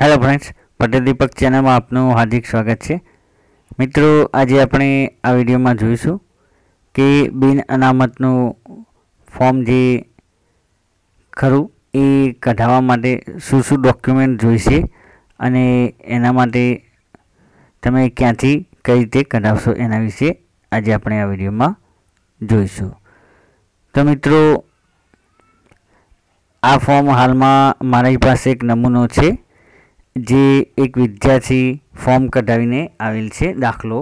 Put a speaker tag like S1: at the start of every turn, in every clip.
S1: hello friends Patel દીપક ચેનલમાં આપનું હાર્દિક સ્વાગત છે મિત્રો આજે આપણે આ વિડીયોમાં જોઈશું કે બિન અનામતનું ફોર્મ જે ખરું એ કઢાવવા માટે શું શું ડોક્યુમેન્ટ જોઈશે અને એના માટે તમે ક્યાંથી કઈ રીતે કઢાવશો એના વિશે આજે આપણે આ વિડીયોમાં જોઈશું તો મિત્રો આ ફોર્મ હાલમાં મારી પાસે એક નમૂનો છે જે એક વિદ્યાર્થી ફોર્મ કઢાવીને આવેલ છે દાખલો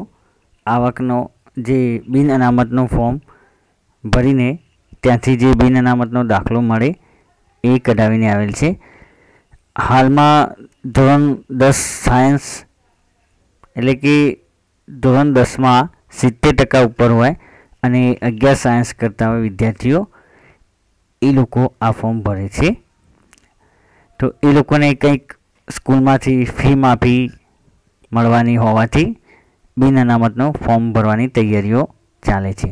S1: આવકનો જે બિન અનામતનો ફોર્મ ભરીને ત્યાંથી જે બિન અનામતનો દાખલો મળે એ કઢાવીને આવેલ છે હાલમાં ધોરણ દસ સાયન્સ એટલે કે ધોરણ દસમાં સિત્તેર ટકા ઉપર હોય અને અગિયાર સાયન્સ કરતા હોય વિદ્યાર્થીઓ એ લોકો આ ફોર્મ ભરે છે તો એ લોકોને કંઈક સ્કૂલમાંથી ફી માફી મળવાની હોવાથી બિન અનામતનું ફોર્મ ભરવાની તૈયારીઓ ચાલે છે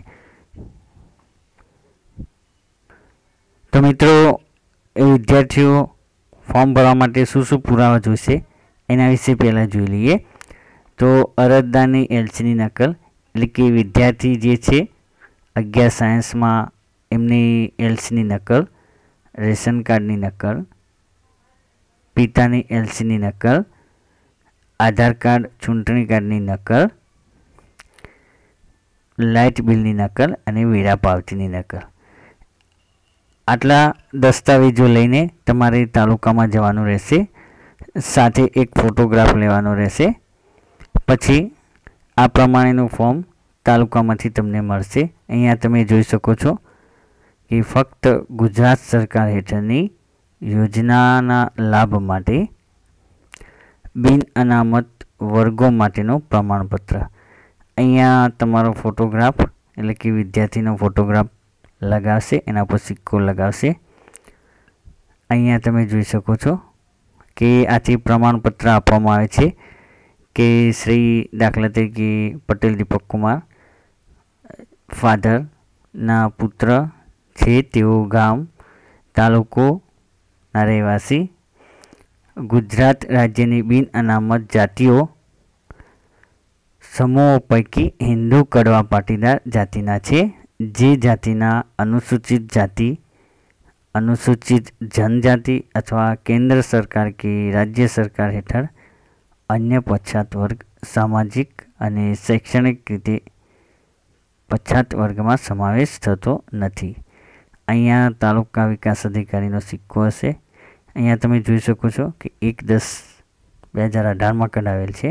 S1: તો મિત્રો એ વિદ્યાર્થીઓ ફોર્મ ભરવા માટે શું શું પુરાવા જોઈશે એના વિશે પહેલાં જોઈ લઈએ તો અરજદારની એલસીની નકલ એટલે કે વિદ્યાર્થી જે છે અગિયાર સાયન્સમાં એમની એલસીની નકલ રેશન કાર્ડની નકલ પિતાની એલસીની નકલ આધાર કાર્ડ ચૂંટણી કાર્ડની નકલ લાઇટ બિલની નકલ અને વેરા પાવતીની નકલ આટલા દસ્તાવેજો લઈને તમારે તાલુકામાં જવાનું રહેશે સાથે એક ફોટોગ્રાફ લેવાનો રહેશે પછી આ પ્રમાણેનું ફોર્મ તાલુકામાંથી તમને મળશે અહીંયા તમે જોઈ શકો છો કે ફક્ત ગુજરાત સરકાર હેઠળની યોજનાના લાભ માટે બિન અનામત વર્ગો માટેનું પ્રમાણપત્ર અહીંયા તમારો ફોટોગ્રાફ એટલે કે વિદ્યાર્થીનો ફોટોગ્રાફ લગાવશે એના પર સિક્કો લગાવશે અહીંયા તમે જોઈ શકો છો કે આથી પ્રમાણપત્ર આપવામાં આવે છે કે શ્રી દાખલા તરીકે પટેલ દીપક કુમાર ફાધરના પુત્ર છે તેઓ ગામ તાલુકો ના રહેવાસી ગુજરાત રાજ્યની બિન અનામત જાતિઓ સમૂહો પૈકી હિન્દુ કડવા પાટીદાર જાતિના છે જે જાતિના અનુસૂચિત જાતિ અનુસૂચિત જનજાતિ અથવા કેન્દ્ર સરકાર કે રાજ્ય સરકાર હેઠળ અન્ય પછાત વર્ગ સામાજિક અને શૈક્ષણિક રીતે પછાત વર્ગમાં સમાવેશ થતો નથી અહીંયા તાલુકા વિકાસ અધિકારીનો સિક્કો હશે અહીંયા તમે જોઈ શકો છો કે એક દસ બે હજાર અઢારમાં કઢાવેલ છે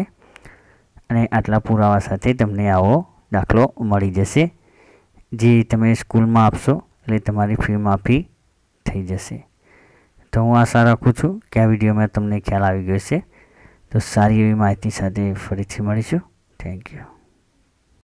S1: અને આટલા પુરાવા સાથે તમને આવો દાખલો મળી જશે જે તમે સ્કૂલમાં આપશો એટલે તમારી ફી માફી થઈ જશે તો હું આશા રાખું છું કે આ વિડીયોમાં તમને ખ્યાલ આવી ગયો છે તો સારી એવી માહિતી સાથે ફરીથી મળીશું થેન્ક યુ